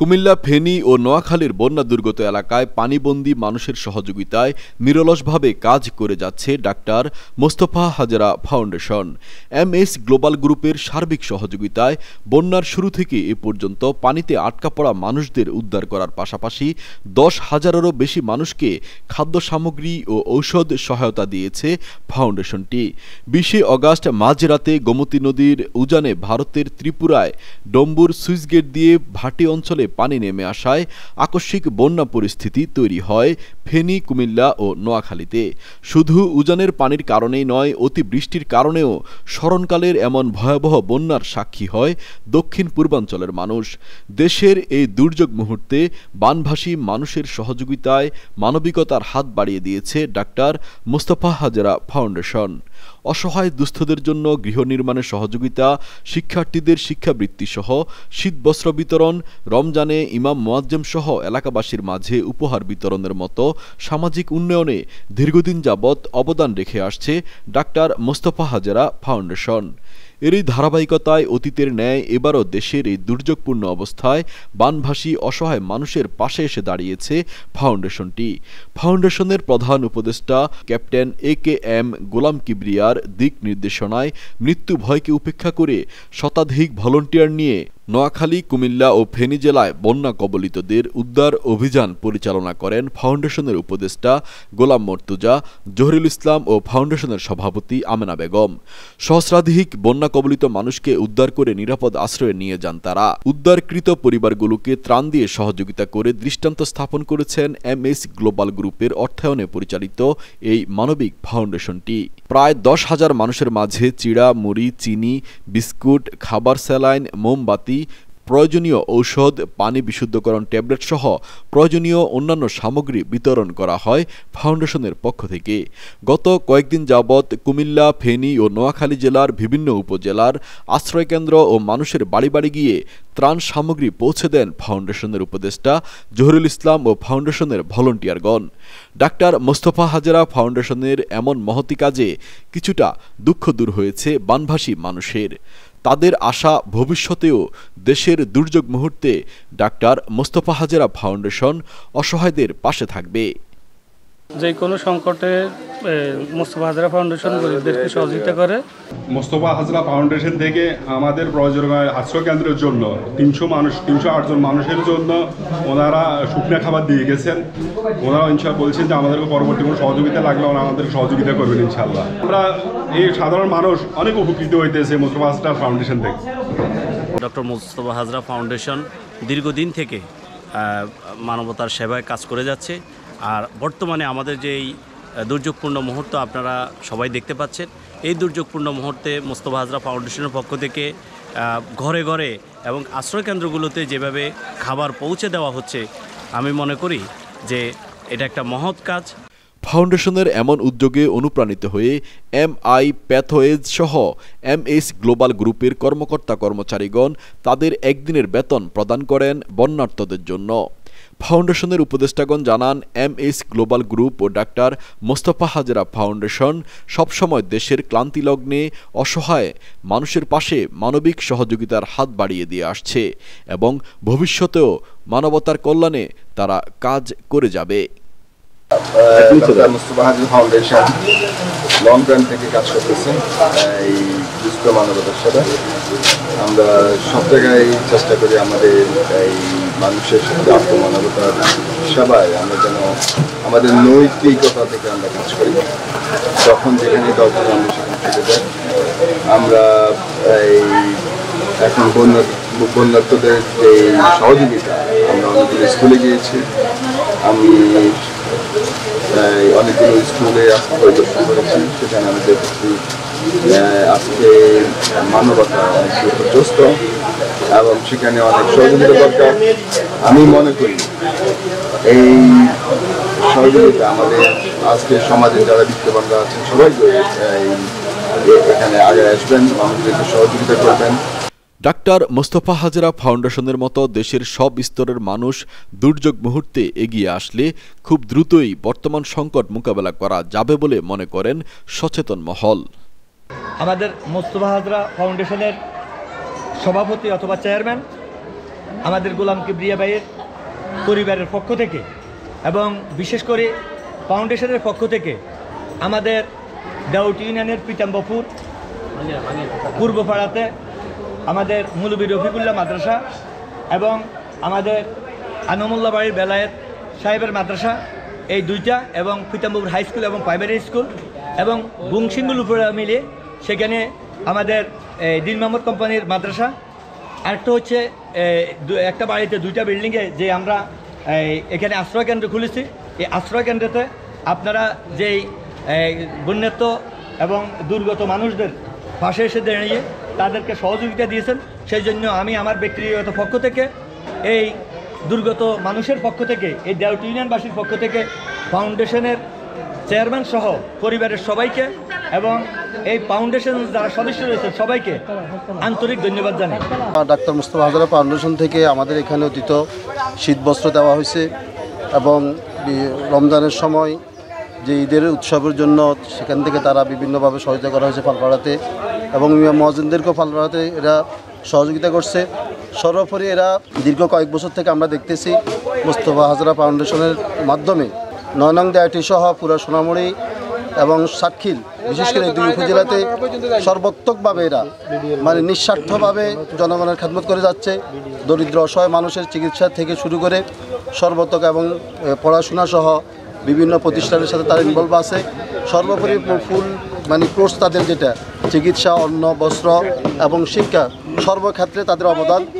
কুমিল্লা ফেনী ও নোয়াখালীর বন্যা দুর্গত এলাকায় পানিবন্দী মানুষের সহযোগিতায় নিরলসভাবে কাজ করে যাচ্ছে ডাক্তার মোস্তফা হাজারা ফাউন্ডেশন এম এস গ্লোবাল গ্রুপের সার্বিক সহযোগিতায় বন্যার শুরু থেকে এ পর্যন্ত পানিতে আটকা পড়া মানুষদের উদ্ধার করার পাশাপাশি দশ হাজারেরও বেশি মানুষকে খাদ্য সামগ্রী ও ঔষধ সহায়তা দিয়েছে ফাউন্ডেশনটি বিশে অগাস্ট মাঝরাতে গোমতী নদীর উজানে ভারতের ত্রিপুরায় ডম্বুর সুইচগেট দিয়ে ভাটি অঞ্চলে পানি নেমে আসায় আকস্মিক বন্যা পরিস্থিতি তৈরি হয় ফেনী কুমিল্লা ও নোয়াখালীতে শুধু উজানের পানির কারণেই নয় অতিবৃষ্টির কারণেও স্মরণকালের এমন ভয়াবহ বন্যার সাক্ষী হয় দক্ষিণ পূর্বাঞ্চলের মানুষ দেশের এই দুর্যোগ মুহূর্তে বানভাসী মানুষের সহযোগিতায় মানবিকতার হাত বাড়িয়ে দিয়েছে ডাক্তার মুস্তফা হাজারা ফাউন্ডেশন অসহায় দুস্থদের জন্য গৃহ নির্মাণের সহযোগিতা শিক্ষার্থীদের শিক্ষাবৃত্তি সহ শীতবস্ত্র বিতরণ রমজানে ইমাম মোয়াজ্জেম সহ এলাকাবাসীর মাঝে উপহার বিতরণের মতো সামাজিক উন্নয়নে দীর্ঘদিন যাবৎ অবদান রেখে আসছে ডাক্তার মোস্তফা হাজারা ফাউন্ডেশন এরই ধারাবাহিকতায় অতীতের ন্যায় এবারও দেশের এই দুর্যোগপূর্ণ অবস্থায় বানভাসী অসহায় মানুষের পাশে এসে দাঁড়িয়েছে ফাউন্ডেশনটি ফাউন্ডেশনের প্রধান উপদেষ্টা ক্যাপ্টেন এ কে এম গোলাম কিবরিয়ার দিক নির্দেশনায় মৃত্যু ভয়কে উপেক্ষা করে শতাধিক ভলন্টিয়ার নিয়ে নোয়াখালী কুমিল্লা ও ফেনী জেলায় বন্যা কবলিতদের উদ্ধার অভিযান পরিচালনা করেন ফাউন্ডেশনের উপদেষ্টা গোলাম মর্তুজা জহরুল ইসলাম ও ফাউন্ডেশনের সভাপতি আমেনা বেগম সহস্রাধিক বন্যা কবলিত মানুষকে উদ্ধার করে নিরাপদ আশ্রয়ে নিয়ে যান তারা উদ্ধারকৃত পরিবারগুলোকে ত্রাণ দিয়ে সহযোগিতা করে দৃষ্টান্ত স্থাপন করেছেন এস গ্লোবাল গ্রুপের অর্থায়নে পরিচালিত এই মানবিক ফাউন্ডেশনটি প্রায় দশ হাজার মানুষের মাঝে চিড়া মুড়ি চিনি বিস্কুট খাবার স্যালাইন মোমবাতি প্রয়োজনীয় ঔষধ পানি বিশুদ্ধকরণ ট্যাবলেট সহ প্রয়োজনীয় অন্যান্য সামগ্রী বিতরণ করা হয় ফাউন্ডেশনের পক্ষ থেকে গত কয়েকদিন যাবৎ কুমিল্লা ফেনী ও নোয়াখালী জেলার বিভিন্ন উপজেলার আশ্রয়কেন্দ্র ও মানুষের বাড়ি বাড়ি গিয়ে ত্রাণ সামগ্রী পৌঁছে দেন ফাউন্ডেশনের উপদেষ্টা জহুরুল ইসলাম ও ফাউন্ডেশনের ভলন্টিয়ারগণ ডাক্তার মোস্তফা হাজারা ফাউন্ডেশনের এমন মহতি কাজে কিছুটা দুঃখ দূর হয়েছে বানভাসী মানুষের তাদের আশা ভবিষ্যতেও দেশের দুর্যোগ মুহূর্তে ডাক্তার মোস্তফা হাজেরা ফাউন্ডেশন অসহায়দের পাশে থাকবে যে কোনো সংকটে মোস্তফা হাজরা ফাউন্ডেশন গরিবদেরকে সহযোগিতা করে মোস্তফা হাজরা ফাউন্ডেশন থেকে আমাদের প্রয়োজনীয় আশ্রয় কেন্দ্রের জন্য তিনশো মানুষ তিনশো আটজন মানুষের জন্য ওনারা শুকনো খাবার দিয়ে গেছেন ওনারা ইনশা বলছেন যে আমাদের পরবর্তী কোনো সহযোগিতা লাগলে ওনারা আমাদের সহযোগিতা করবেন ইনশাল্লাহ আমরা এই সাধারণ মানুষ অনেক উপকৃত হইতেছে মোস্তফা হাজরা ফাউন্ডেশন থেকে ডক্টর মোস্তফা হাজরা ফাউন্ডেশন দীর্ঘদিন থেকে মানবতার সেবায় কাজ করে যাচ্ছে আর বর্তমানে আমাদের যেই দুর্যোগপূর্ণ মুহূর্ত আপনারা সবাই দেখতে পাচ্ছেন এই দুর্যোগপূর্ণ মুহূর্তে মোস্তফা হাজরা ফাউন্ডেশনের পক্ষ থেকে ঘরে ঘরে এবং আশ্রয়কেন্দ্রগুলোতে যেভাবে খাবার পৌঁছে দেওয়া হচ্ছে আমি মনে করি যে এটা একটা মহৎ কাজ ফাউন্ডেশনের এমন উদ্যোগে অনুপ্রাণিত হয়ে এম আই প্যাথোয়েজ সহ এম এস গ্লোবাল গ্রুপের কর্মকর্তা কর্মচারীগণ তাদের একদিনের বেতন প্রদান করেন বন্যার্থদের জন্য ফাউন্ডেশনের উপদেষ্টাগণ জানান এম এস গ্লোবাল গ্রুপ ও ডাক্তার মোস্তফা হাজরা ফাউন্ডেশন সবসময় দেশের ক্লান্তিলগ্নে অসহায় মানুষের পাশে মানবিক সহযোগিতার হাত বাড়িয়ে দিয়ে আসছে এবং ভবিষ্যতেও মানবতার কল্যাণে তারা কাজ করে যাবে মুস্তফা হাজির ফাউন্ডেশন লং টাইম থেকে কাজ করতেছে এই দুস্থ মানবতার সাথে আমরা সব জায়গায় চেষ্টা করি আমাদের এই মানুষের সাথে আত্মমানবতার সেবায় আমরা যেন আমাদের নৈতিকতা থেকে আমরা কাজ করি যখন যেখানে দরকার আমরা সেখানে থেকে যাই আমরা এই এখন বন্যা বন্যাত্মদের যে সহযোগিতা আমরা অনেকগুলো স্কুলে গিয়েছি আমি অনেকগুলো স্কুলে আজকে পরিদর্শন সেখানে আমি দেখেছি আজকে মানবতা অনেক এবং সেখানে অনেক সহযোগিতা দরকার আমি মনে করি এই সহযোগিতা আমাদের আজকে সমাজে যারা বিত্তবানরা আছেন সবাই এখানে আগে আসবেন মানুষদেরকে সহযোগিতা করবেন ডাক্তার মোস্তফা হাজরা ফাউন্ডেশনের মতো দেশের সব স্তরের মানুষ দুর্যোগ মুহূর্তে এগিয়ে আসলে খুব দ্রুতই বর্তমান সংকট মোকাবেলা করা যাবে বলে মনে করেন সচেতন মহল আমাদের মোস্তফা হাজরা ফাউন্ডেশনের সভাপতি অথবা চেয়ারম্যান আমাদের গোলাম কিবরিয়া ভাইয়ের পরিবারের পক্ষ থেকে এবং বিশেষ করে ফাউন্ডেশনের পক্ষ থেকে আমাদের দাউট ইউনিয়নের পিতাম্বপুর পূর্বপাড়াতে আমাদের মৌলবী রফিকুল্লাহ মাদ্রাসা এবং আমাদের আনমুল্লা বাড়ির বেলায়েত সাহেবের মাদ্রাসা এই দুইটা এবং পিতাম্বুর হাই স্কুল এবং প্রাইমারি স্কুল এবং বুংসিঙ্গুল উপরা মিলে সেখানে আমাদের দিন মোহাম্মদ কোম্পানির মাদ্রাসা আরেকটা হচ্ছে একটা বাড়িতে দুইটা বিল্ডিংয়ে যে আমরা এখানে আশ্রয়কেন্দ্র খুলেছি এই আশ্রয়কেন্দ্রতে আপনারা যেই বন্যাত্ম এবং দুর্গত মানুষদের পাশে এসে দাঁড়িয়ে তাদেরকে সহযোগিতা দিয়েছেন সেই জন্য আমি আমার ব্যক্তিগত পক্ষ থেকে এই দুর্গত মানুষের পক্ষ থেকে এই দেউটি ইউনিয়নবাসীর পক্ষ থেকে ফাউন্ডেশনের চেয়ারম্যান সহ পরিবারের সবাইকে এবং এই ফাউন্ডেশন যারা সদস্য রয়েছে সবাইকে আন্তরিক ধন্যবাদ জানাই ডাক্তার মুস্তফা হাজারা ফাউন্ডেশন থেকে আমাদের এখানে অতীত শীত বস্ত্র দেওয়া হয়েছে এবং রমজানের সময় যে ঈদের উৎসবের জন্য সেখান থেকে তারা বিভিন্নভাবে সহযোগিতা করা হয়েছে পালপাড়াতে এবং মহাজিনদেরকেও পালনাতে এরা সহযোগিতা করছে সর্বোপরি এরা দীর্ঘ কয়েক বছর থেকে আমরা দেখতেছি মুস্তফা হাজরা ফাউন্ডেশনের মাধ্যমে নয়নং ডায়টি সহ পুরা সোনামণি এবং সাক্ষীল বিশেষ করে দুই উপজেলাতে সর্বাত্মকভাবে এরা মানে নিঃস্বার্থভাবে জনগণের খেদমত করে যাচ্ছে দরিদ্র অসহায় মানুষের চিকিৎসা থেকে শুরু করে সর্বত্মক এবং পড়াশোনা সহ বিভিন্ন প্রতিষ্ঠানের সাথে তার ইনভলভ আছে সর্বোপরি ফুল মানে কোর্স তাদের যেটা চিকিৎসা অন্ন বস্ত্র এবং শিক্ষা সর্বক্ষেত্রে তাদের অবদান